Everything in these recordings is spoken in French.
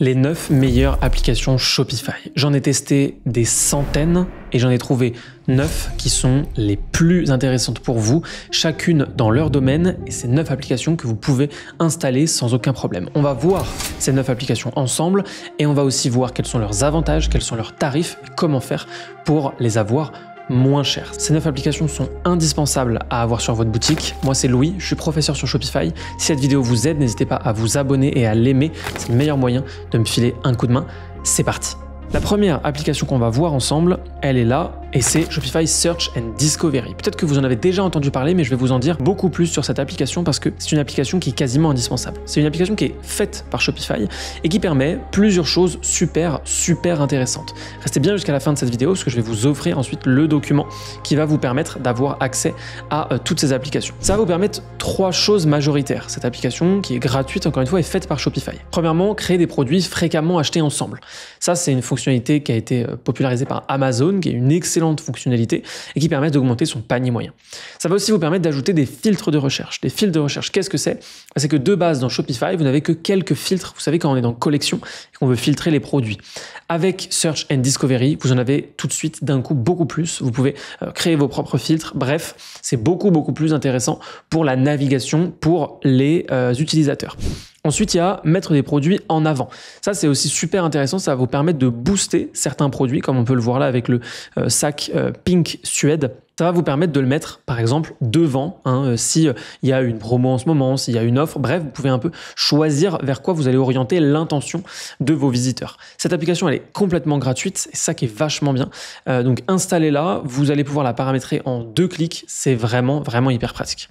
les 9 meilleures applications Shopify. J'en ai testé des centaines et j'en ai trouvé neuf qui sont les plus intéressantes pour vous, chacune dans leur domaine, et ces neuf applications que vous pouvez installer sans aucun problème. On va voir ces neuf applications ensemble, et on va aussi voir quels sont leurs avantages, quels sont leurs tarifs, et comment faire pour les avoir moins cher. Ces 9 applications sont indispensables à avoir sur votre boutique. Moi c'est Louis, je suis professeur sur Shopify. Si cette vidéo vous aide, n'hésitez pas à vous abonner et à l'aimer. C'est le meilleur moyen de me filer un coup de main. C'est parti. La première application qu'on va voir ensemble, elle est là, et c'est Shopify Search and Discovery. Peut-être que vous en avez déjà entendu parler, mais je vais vous en dire beaucoup plus sur cette application parce que c'est une application qui est quasiment indispensable. C'est une application qui est faite par Shopify et qui permet plusieurs choses super, super intéressantes. Restez bien jusqu'à la fin de cette vidéo parce que je vais vous offrir ensuite le document qui va vous permettre d'avoir accès à euh, toutes ces applications. Ça va vous permettre trois choses majoritaires. Cette application qui est gratuite, encore une fois, est faite par Shopify. Premièrement, créer des produits fréquemment achetés ensemble. Ça, c'est une fonctionnalité qui a été euh, popularisée par Amazon, qui est une excellente fonctionnalités et qui permettent d'augmenter son panier moyen. Ça va aussi vous permettre d'ajouter des filtres de recherche. Des filtres de recherche, qu'est-ce que c'est C'est que de base dans Shopify, vous n'avez que quelques filtres. Vous savez quand on est dans collection et qu'on veut filtrer les produits. Avec Search and Discovery, vous en avez tout de suite d'un coup beaucoup plus. Vous pouvez euh, créer vos propres filtres. Bref, c'est beaucoup beaucoup plus intéressant pour la navigation, pour les euh, utilisateurs. Ensuite, il y a mettre des produits en avant. Ça, c'est aussi super intéressant. Ça va vous permettre de booster certains produits, comme on peut le voir là avec le euh, sac euh, Pink Suède ça va vous permettre de le mettre, par exemple, devant. Hein, euh, si euh, il y a une promo en ce moment, s'il y a une offre, bref, vous pouvez un peu choisir vers quoi vous allez orienter l'intention de vos visiteurs. Cette application, elle est complètement gratuite, c'est ça qui est vachement bien. Euh, donc installez-la, vous allez pouvoir la paramétrer en deux clics, c'est vraiment, vraiment hyper pratique.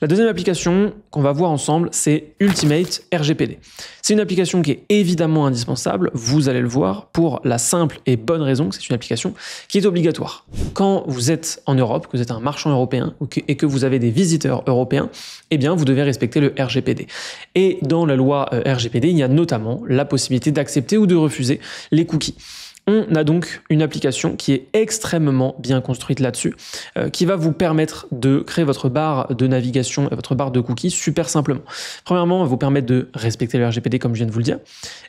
La deuxième application qu'on va voir ensemble, c'est Ultimate RGPD. C'est une application qui est évidemment indispensable, vous allez le voir, pour la simple et bonne raison que c'est une application qui est obligatoire quand vous êtes en Europe, que vous êtes un marchand européen et que vous avez des visiteurs européens, eh bien, vous devez respecter le RGPD. Et dans la loi euh, RGPD, il y a notamment la possibilité d'accepter ou de refuser les cookies. On a donc une application qui est extrêmement bien construite là-dessus, euh, qui va vous permettre de créer votre barre de navigation et votre barre de cookies super simplement. Premièrement, elle vous permettre de respecter le RGPD comme je viens de vous le dire.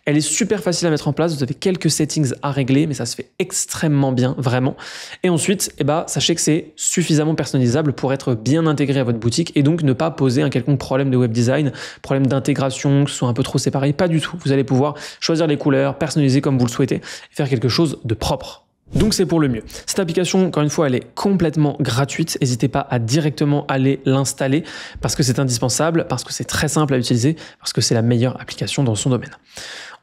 Elle est super facile à mettre en place, vous avez quelques settings à régler, mais ça se fait extrêmement bien, vraiment. Et ensuite, eh ben, sachez que c'est suffisamment personnalisable pour être bien intégré à votre boutique et donc ne pas poser un quelconque problème de web design, problème d'intégration, que ce soit un peu trop séparé, pas du tout. Vous allez pouvoir choisir les couleurs, personnaliser comme vous le souhaitez, faire quelque chose de propre. Donc c'est pour le mieux. Cette application, encore une fois, elle est complètement gratuite. N'hésitez pas à directement aller l'installer parce que c'est indispensable, parce que c'est très simple à utiliser, parce que c'est la meilleure application dans son domaine.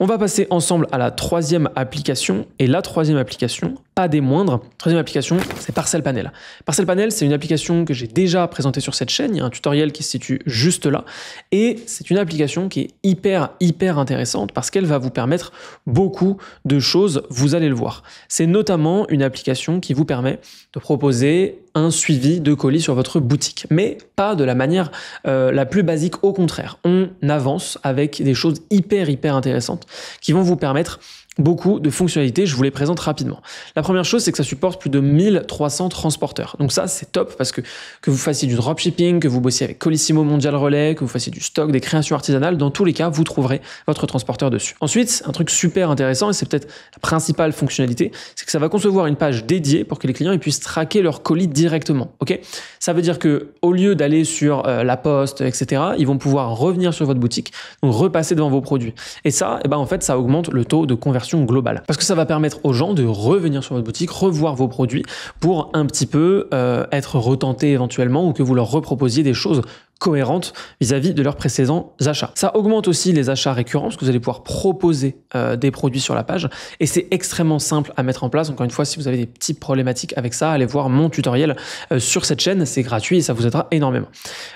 On va passer ensemble à la troisième application. Et la troisième application, des moindres. Troisième application, c'est Parcel Panel. Parcel Panel, c'est une application que j'ai déjà présentée sur cette chaîne. Il y a un tutoriel qui se situe juste là. Et c'est une application qui est hyper, hyper intéressante parce qu'elle va vous permettre beaucoup de choses. Vous allez le voir. C'est notamment une application qui vous permet de proposer un suivi de colis sur votre boutique, mais pas de la manière euh, la plus basique, au contraire. On avance avec des choses hyper, hyper intéressantes qui vont vous permettre beaucoup de fonctionnalités, je vous les présente rapidement. La première chose, c'est que ça supporte plus de 1300 transporteurs. Donc ça, c'est top parce que que vous fassiez du dropshipping, que vous bossiez avec Colissimo Mondial Relais, que vous fassiez du stock, des créations artisanales, dans tous les cas, vous trouverez votre transporteur dessus. Ensuite, un truc super intéressant, et c'est peut-être la principale fonctionnalité, c'est que ça va concevoir une page dédiée pour que les clients puissent traquer leur colis directement. Ok ça veut dire que au lieu d'aller sur euh, la poste, etc., ils vont pouvoir revenir sur votre boutique, donc repasser devant vos produits. Et ça, eh ben, en fait, ça augmente le taux de conversion globale. Parce que ça va permettre aux gens de revenir sur votre boutique, revoir vos produits pour un petit peu euh, être retentés éventuellement ou que vous leur reproposiez des choses cohérente vis-à-vis de leurs précédents achats. Ça augmente aussi les achats récurrents parce que vous allez pouvoir proposer euh, des produits sur la page et c'est extrêmement simple à mettre en place. Encore une fois, si vous avez des petites problématiques avec ça, allez voir mon tutoriel euh, sur cette chaîne, c'est gratuit et ça vous aidera énormément.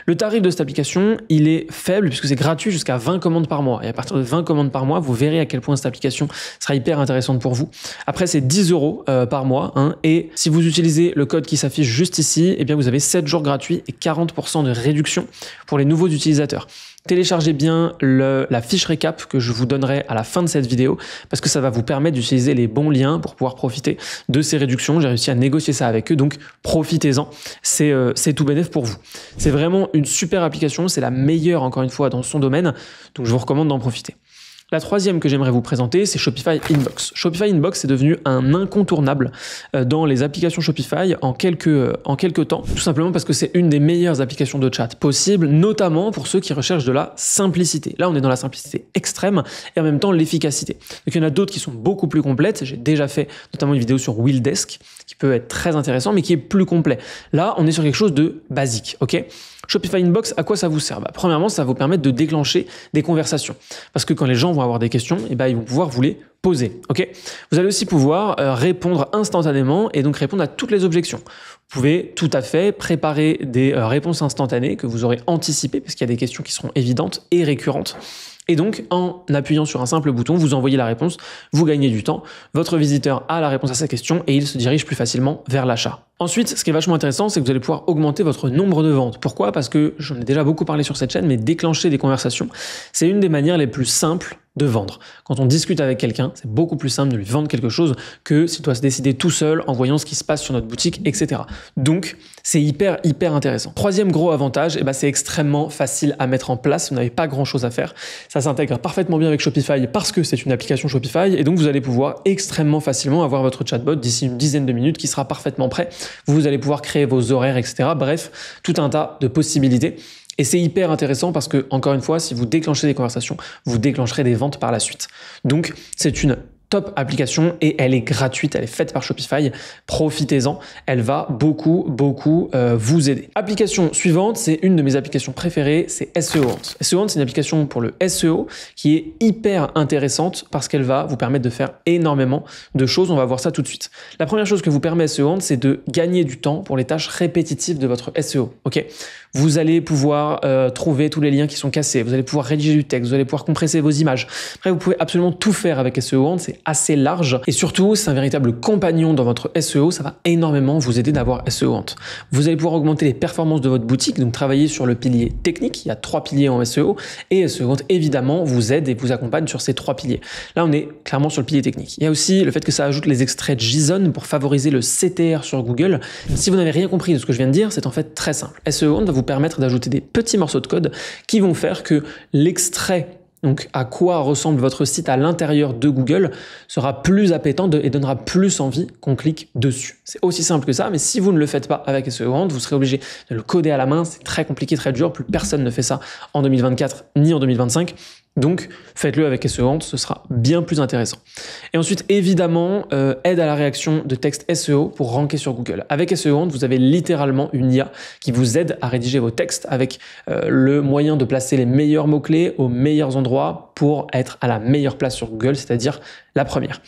Le tarif de cette application, il est faible puisque c'est gratuit jusqu'à 20 commandes par mois et à partir de 20 commandes par mois, vous verrez à quel point cette application sera hyper intéressante pour vous. Après, c'est 10 euros euh, par mois hein, et si vous utilisez le code qui s'affiche juste ici, eh bien vous avez 7 jours gratuits et 40% de réduction pour les nouveaux utilisateurs. Téléchargez bien la fiche récap que je vous donnerai à la fin de cette vidéo parce que ça va vous permettre d'utiliser les bons liens pour pouvoir profiter de ces réductions. J'ai réussi à négocier ça avec eux, donc profitez-en. C'est euh, tout bénéf pour vous. C'est vraiment une super application, c'est la meilleure encore une fois dans son domaine, donc je vous recommande d'en profiter. La troisième que j'aimerais vous présenter, c'est Shopify Inbox. Shopify Inbox est devenu un incontournable euh, dans les applications Shopify en quelques, euh, en quelques temps, tout simplement parce que c'est une des meilleures applications de chat possible, notamment pour ceux qui recherchent de la simplicité. Là, on est dans la simplicité extrême et en même temps l'efficacité. Donc il y en a d'autres qui sont beaucoup plus complètes. J'ai déjà fait notamment une vidéo sur Wildesk, qui peut être très intéressant, mais qui est plus complet. Là, on est sur quelque chose de basique, ok Shopify Inbox, à quoi ça vous sert bah, Premièrement, ça va vous permettre de déclencher des conversations. Parce que quand les gens vont avoir des questions, et eh ben, ils vont pouvoir vous les poser. ok vous allez aussi pouvoir euh, répondre instantanément et donc répondre à toutes les objections. Vous pouvez tout à fait préparer des euh, réponses instantanées que vous aurez anticipées, parce qu'il y a des questions qui seront évidentes et récurrentes. Et donc, en appuyant sur un simple bouton, vous envoyez la réponse, vous gagnez du temps, votre visiteur a la réponse à sa question et il se dirige plus facilement vers l'achat. Ensuite, ce qui est vachement intéressant, c'est que vous allez pouvoir augmenter votre nombre de ventes. Pourquoi Parce que j'en ai déjà beaucoup parlé sur cette chaîne, mais déclencher des conversations, c'est une des manières les plus simples de vendre. Quand on discute avec quelqu'un, c'est beaucoup plus simple de lui vendre quelque chose que si tu se décider tout seul en voyant ce qui se passe sur notre boutique, etc. Donc, c'est hyper, hyper intéressant. Troisième gros avantage, eh ben, c'est extrêmement facile à mettre en place. Vous n'avez pas grand chose à faire. Ça s'intègre parfaitement bien avec Shopify parce que c'est une application Shopify et donc vous allez pouvoir extrêmement facilement avoir votre chatbot d'ici une dizaine de minutes qui sera parfaitement prêt. Vous allez pouvoir créer vos horaires, etc. Bref, tout un tas de possibilités. Et c'est hyper intéressant parce que, encore une fois, si vous déclenchez des conversations, vous déclencherez des ventes par la suite. Donc, c'est une top application et elle est gratuite, elle est faite par Shopify. Profitez-en, elle va beaucoup, beaucoup euh, vous aider. Application suivante, c'est une de mes applications préférées, c'est SEO Hunt. SEO Hunt, c'est une application pour le SEO qui est hyper intéressante parce qu'elle va vous permettre de faire énormément de choses. On va voir ça tout de suite. La première chose que vous permet SEO Hunt, c'est de gagner du temps pour les tâches répétitives de votre SEO. Ok vous allez pouvoir euh, trouver tous les liens qui sont cassés. Vous allez pouvoir rédiger du texte. Vous allez pouvoir compresser vos images. Après, vous pouvez absolument tout faire avec SEO Hunt, hein, C'est assez large. Et surtout, c'est un véritable compagnon dans votre SEO. Ça va énormément vous aider d'avoir SEO Hunt. Hein. Vous allez pouvoir augmenter les performances de votre boutique. Donc, travailler sur le pilier technique. Il y a trois piliers en SEO. Et SEO Hunt, évidemment, vous aide et vous accompagne sur ces trois piliers. Là, on est clairement sur le pilier technique. Il y a aussi le fait que ça ajoute les extraits JSON pour favoriser le CTR sur Google. Si vous n'avez rien compris de ce que je viens de dire, c'est en fait très simple. SEO Hunt va vous permettre d'ajouter des petits morceaux de code qui vont faire que l'extrait donc à quoi ressemble votre site à l'intérieur de Google sera plus appétant et donnera plus envie qu'on clique dessus. C'est aussi simple que ça, mais si vous ne le faites pas avec SEO vous serez obligé de le coder à la main, c'est très compliqué, très dur, plus personne ne fait ça en 2024 ni en 2025. Donc, faites-le avec SEO ce sera bien plus intéressant. Et ensuite, évidemment, euh, aide à la réaction de texte SEO pour ranker sur Google. Avec SEO vous avez littéralement une IA qui vous aide à rédiger vos textes avec euh, le moyen de placer les meilleurs mots-clés aux meilleurs endroits pour être à la meilleure place sur Google, c'est-à-dire la première.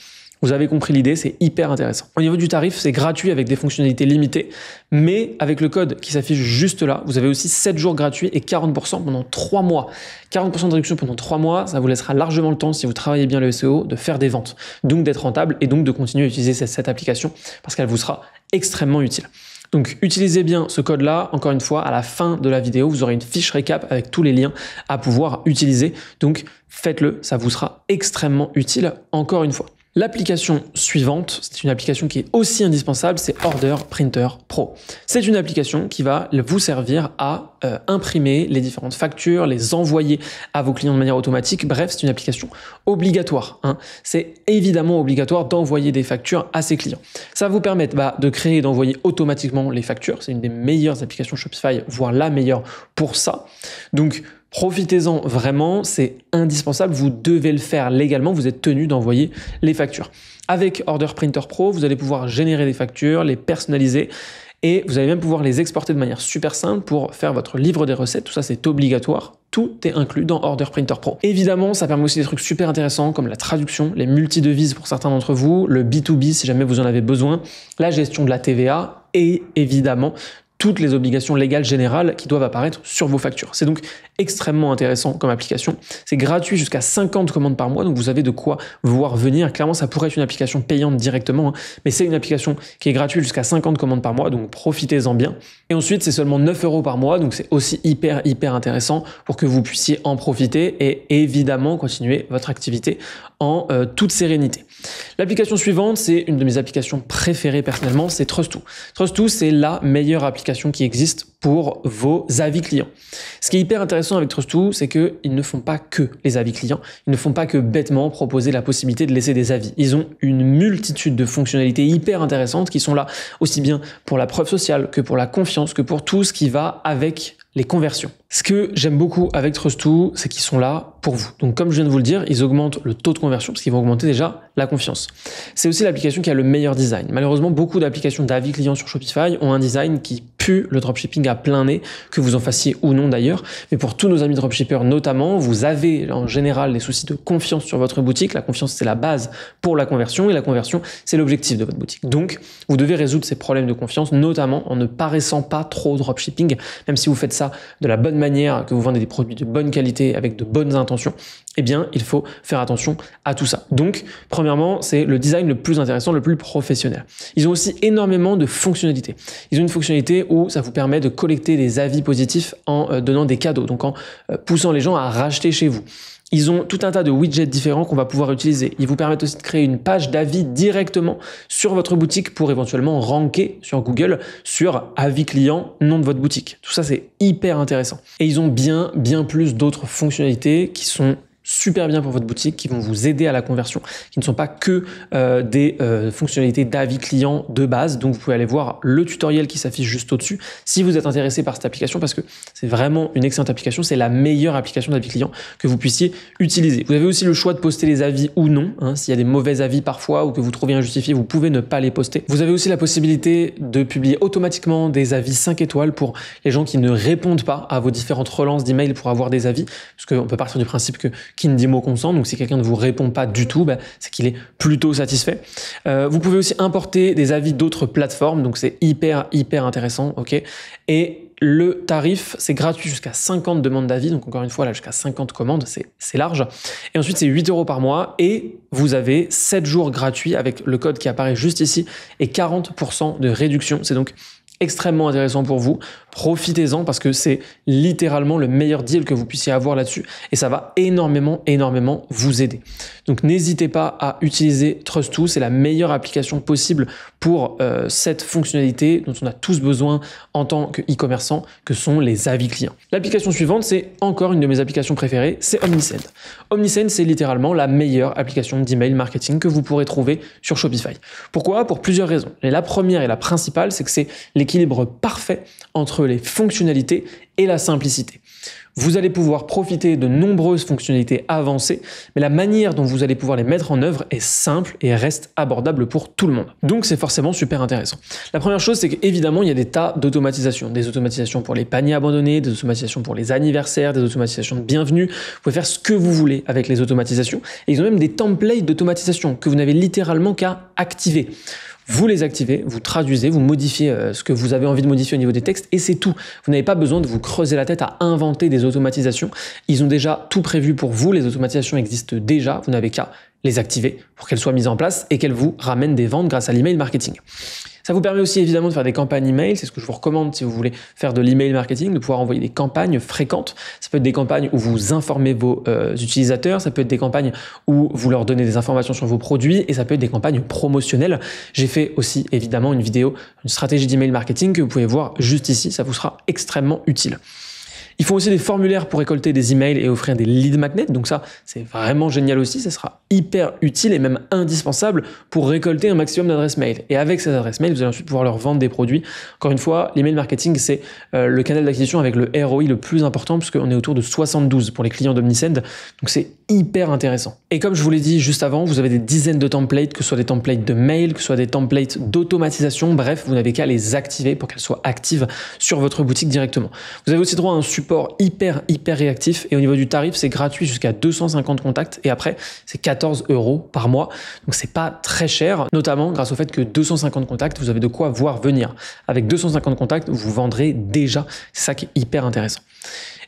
Vous avez compris l'idée, c'est hyper intéressant. Au niveau du tarif, c'est gratuit avec des fonctionnalités limitées, mais avec le code qui s'affiche juste là, vous avez aussi 7 jours gratuits et 40% pendant 3 mois. 40% de réduction pendant 3 mois, ça vous laissera largement le temps, si vous travaillez bien le SEO, de faire des ventes, donc d'être rentable et donc de continuer à utiliser cette, cette application parce qu'elle vous sera extrêmement utile. Donc utilisez bien ce code-là. Encore une fois, à la fin de la vidéo, vous aurez une fiche récap avec tous les liens à pouvoir utiliser. Donc faites-le, ça vous sera extrêmement utile encore une fois. L'application suivante, c'est une application qui est aussi indispensable, c'est Order Printer Pro. C'est une application qui va vous servir à euh, imprimer les différentes factures, les envoyer à vos clients de manière automatique. Bref, c'est une application obligatoire. Hein. C'est évidemment obligatoire d'envoyer des factures à ses clients. Ça va vous permettre bah, de créer et d'envoyer automatiquement les factures. C'est une des meilleures applications Shopify, voire la meilleure pour ça. Donc, Profitez-en vraiment, c'est indispensable, vous devez le faire légalement, vous êtes tenu d'envoyer les factures. Avec Order Printer Pro, vous allez pouvoir générer des factures, les personnaliser et vous allez même pouvoir les exporter de manière super simple pour faire votre livre des recettes, tout ça c'est obligatoire. Tout est inclus dans Order Printer Pro. Évidemment, ça permet aussi des trucs super intéressants comme la traduction, les multi devises pour certains d'entre vous, le B2B si jamais vous en avez besoin, la gestion de la TVA et évidemment toutes les obligations légales générales qui doivent apparaître sur vos factures. C'est donc extrêmement intéressant comme application. C'est gratuit jusqu'à 50 commandes par mois, donc vous avez de quoi voir venir. Clairement, ça pourrait être une application payante directement, hein, mais c'est une application qui est gratuite jusqu'à 50 commandes par mois, donc profitez-en bien. Et ensuite, c'est seulement 9 euros par mois, donc c'est aussi hyper, hyper intéressant pour que vous puissiez en profiter et évidemment continuer votre activité euh, toute sérénité. L'application suivante, c'est une de mes applications préférées personnellement, c'est Trust2. Trust2, c'est la meilleure application qui existe pour vos avis clients. Ce qui est hyper intéressant avec Trust2, c'est qu'ils ne font pas que les avis clients, ils ne font pas que bêtement proposer la possibilité de laisser des avis. Ils ont une multitude de fonctionnalités hyper intéressantes qui sont là aussi bien pour la preuve sociale que pour la confiance, que pour tout ce qui va avec les conversions. Ce que j'aime beaucoup avec Trust2, c'est qu'ils sont là pour vous. Donc comme je viens de vous le dire, ils augmentent le taux de conversion parce qu'ils vont augmenter déjà la confiance. C'est aussi l'application qui a le meilleur design. Malheureusement, beaucoup d'applications d'avis clients sur Shopify ont un design qui pue le dropshipping à plein nez, que vous en fassiez ou non d'ailleurs. Mais pour tous nos amis dropshippers notamment, vous avez en général des soucis de confiance sur votre boutique. La confiance, c'est la base pour la conversion et la conversion, c'est l'objectif de votre boutique. Donc, vous devez résoudre ces problèmes de confiance, notamment en ne paraissant pas trop dropshipping, même si vous faites ça de la bonne manière, que vous vendez des produits de bonne qualité avec de bonnes intentions eh bien, il faut faire attention à tout ça. Donc, premièrement, c'est le design le plus intéressant, le plus professionnel. Ils ont aussi énormément de fonctionnalités. Ils ont une fonctionnalité où ça vous permet de collecter des avis positifs en euh, donnant des cadeaux, donc en euh, poussant les gens à racheter chez vous. Ils ont tout un tas de widgets différents qu'on va pouvoir utiliser. Ils vous permettent aussi de créer une page d'avis directement sur votre boutique pour éventuellement ranker sur Google sur avis client, nom de votre boutique. Tout ça, c'est hyper intéressant. Et ils ont bien, bien plus d'autres fonctionnalités qui sont super bien pour votre boutique, qui vont vous aider à la conversion, qui ne sont pas que euh, des euh, fonctionnalités d'avis client de base. Donc vous pouvez aller voir le tutoriel qui s'affiche juste au-dessus si vous êtes intéressé par cette application parce que c'est vraiment une excellente application, c'est la meilleure application d'avis client que vous puissiez utiliser. Vous avez aussi le choix de poster les avis ou non. Hein. S'il y a des mauvais avis parfois ou que vous trouvez injustifiés, vous pouvez ne pas les poster. Vous avez aussi la possibilité de publier automatiquement des avis 5 étoiles pour les gens qui ne répondent pas à vos différentes relances d'email pour avoir des avis, parce qu'on peut partir du principe que qui ne dit mot consent. Donc si quelqu'un ne vous répond pas du tout, bah, c'est qu'il est plutôt satisfait. Euh, vous pouvez aussi importer des avis d'autres plateformes, donc c'est hyper hyper intéressant, ok. Et le tarif, c'est gratuit jusqu'à 50 demandes d'avis, donc encore une fois, là, jusqu'à 50 commandes, c'est large. Et ensuite, c'est 8 euros par mois et vous avez 7 jours gratuits avec le code qui apparaît juste ici et 40% de réduction. C'est donc extrêmement intéressant pour vous. Profitez-en parce que c'est littéralement le meilleur deal que vous puissiez avoir là-dessus et ça va énormément, énormément vous aider. Donc n'hésitez pas à utiliser Trust2, c'est la meilleure application possible pour euh, cette fonctionnalité dont on a tous besoin en tant que e-commerçant, que sont les avis clients. L'application suivante, c'est encore une de mes applications préférées, c'est Omnisend. Omnisend, c'est littéralement la meilleure application d'email marketing que vous pourrez trouver sur Shopify. Pourquoi Pour plusieurs raisons. Et la première et la principale, c'est que c'est les équilibre parfait entre les fonctionnalités et la simplicité. Vous allez pouvoir profiter de nombreuses fonctionnalités avancées, mais la manière dont vous allez pouvoir les mettre en œuvre est simple et reste abordable pour tout le monde. Donc c'est forcément super intéressant. La première chose, c'est qu'évidemment, il y a des tas d'automatisations. Des automatisations pour les paniers abandonnés, des automatisations pour les anniversaires, des automatisations de bienvenue. Vous pouvez faire ce que vous voulez avec les automatisations. Et ils ont même des templates d'automatisation que vous n'avez littéralement qu'à activer vous les activez, vous traduisez, vous modifiez euh, ce que vous avez envie de modifier au niveau des textes et c'est tout. Vous n'avez pas besoin de vous creuser la tête à inventer des automatisations. Ils ont déjà tout prévu pour vous, les automatisations existent déjà, vous n'avez qu'à les activer pour qu'elles soient mises en place et qu'elles vous ramènent des ventes grâce à l'email marketing. Ça vous permet aussi évidemment de faire des campagnes email, c'est ce que je vous recommande si vous voulez faire de l'email marketing, de pouvoir envoyer des campagnes fréquentes. Ça peut être des campagnes où vous informez vos euh, utilisateurs, ça peut être des campagnes où vous leur donnez des informations sur vos produits et ça peut être des campagnes promotionnelles. J'ai fait aussi évidemment une vidéo, une stratégie d'email marketing que vous pouvez voir juste ici, ça vous sera extrêmement utile. Ils font aussi des formulaires pour récolter des emails et offrir des lead magnets. Donc ça, c'est vraiment génial aussi. Ça sera hyper utile et même indispensable pour récolter un maximum d'adresses mail. Et avec ces adresses mail, vous allez ensuite pouvoir leur vendre des produits. Encore une fois, l'email marketing, c'est euh, le canal d'acquisition avec le ROI le plus important puisqu'on est autour de 72 pour les clients d'Omnisend. Donc c'est hyper intéressant. Et comme je vous l'ai dit juste avant, vous avez des dizaines de templates, que ce soit des templates de mail, que ce soit des templates d'automatisation. Bref, vous n'avez qu'à les activer pour qu'elles soient actives sur votre boutique directement. Vous avez aussi droit à un support hyper, hyper réactif. Et au niveau du tarif, c'est gratuit jusqu'à 250 contacts. Et après, c'est 14 14 euros par mois. Donc c'est pas très cher, notamment grâce au fait que 250 contacts, vous avez de quoi voir venir. Avec 250 contacts, vous vendrez déjà. ça qui est hyper intéressant.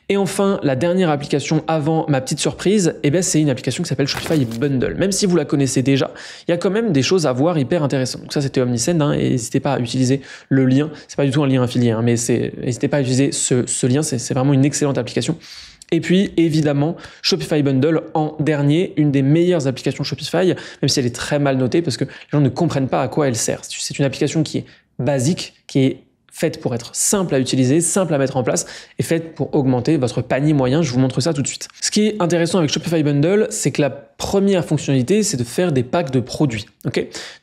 Et enfin, la dernière application avant ma petite surprise, et eh ben, c'est une application qui s'appelle Shopify Bundle. Même si vous la connaissez déjà, il y a quand même des choses à voir hyper intéressant Donc ça, c'était Omnisend, hein, et n'hésitez pas à utiliser le lien. C'est pas du tout un lien affilié, hein, mais c'est, n'hésitez pas à utiliser ce, ce lien, c'est vraiment une excellente application et puis, évidemment, Shopify Bundle en dernier, une des meilleures applications Shopify, même si elle est très mal notée parce que les gens ne comprennent pas à quoi elle sert. C'est une application qui est basique, qui est faites pour être simple à utiliser, simple à mettre en place et faite pour augmenter votre panier moyen. Je vous montre ça tout de suite. Ce qui est intéressant avec Shopify Bundle, c'est que la première fonctionnalité, c'est de faire des packs de produits.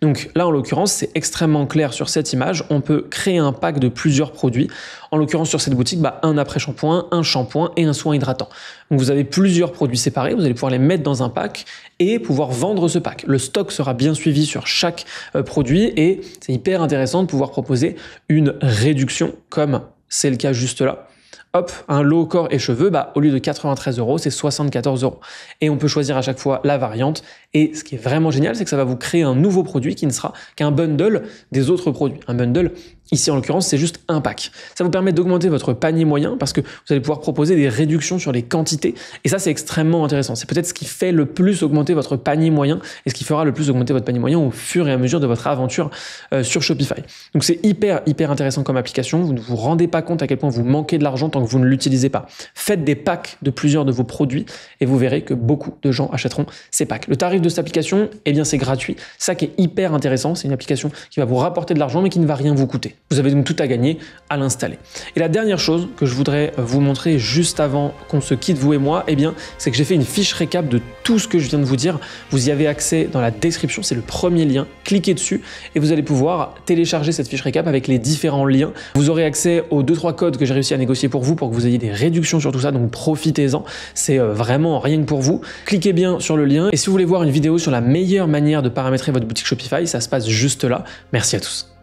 Donc là, en l'occurrence, c'est extrêmement clair sur cette image. On peut créer un pack de plusieurs produits. En l'occurrence, sur cette boutique, bah, un après-shampoing, un shampoing et un soin hydratant. Donc vous avez plusieurs produits séparés, vous allez pouvoir les mettre dans un pack et pouvoir vendre ce pack. Le stock sera bien suivi sur chaque euh, produit et c'est hyper intéressant de pouvoir proposer une réduction comme c'est le cas juste là hop, un lot corps et cheveux, bah, au lieu de 93 euros, c'est 74 euros. Et on peut choisir à chaque fois la variante. Et ce qui est vraiment génial, c'est que ça va vous créer un nouveau produit qui ne sera qu'un bundle des autres produits. Un bundle Ici, en l'occurrence, c'est juste un pack. Ça vous permet d'augmenter votre panier moyen parce que vous allez pouvoir proposer des réductions sur les quantités. Et ça, c'est extrêmement intéressant. C'est peut-être ce qui fait le plus augmenter votre panier moyen et ce qui fera le plus augmenter votre panier moyen au fur et à mesure de votre aventure euh, sur Shopify. Donc, c'est hyper, hyper intéressant comme application. Vous ne vous rendez pas compte à quel point vous manquez de l'argent tant que vous ne l'utilisez pas. Faites des packs de plusieurs de vos produits et vous verrez que beaucoup de gens achèteront ces packs. Le tarif de cette application, eh bien, c'est gratuit. Ça qui est hyper intéressant. C'est une application qui va vous rapporter de l'argent mais qui ne va rien vous coûter. Vous avez donc tout à gagner à l'installer. Et la dernière chose que je voudrais vous montrer juste avant qu'on se quitte, vous et moi, eh bien, c'est que j'ai fait une fiche récap de tout ce que je viens de vous dire. Vous y avez accès dans la description, c'est le premier lien. Cliquez dessus et vous allez pouvoir télécharger cette fiche récap avec les différents liens. Vous aurez accès aux 2-3 codes que j'ai réussi à négocier pour vous pour que vous ayez des réductions sur tout ça, donc profitez-en. C'est euh, vraiment rien que pour vous. Cliquez bien sur le lien et si vous voulez voir une vidéo sur la meilleure manière de paramétrer votre boutique Shopify, ça se passe juste là. Merci à tous.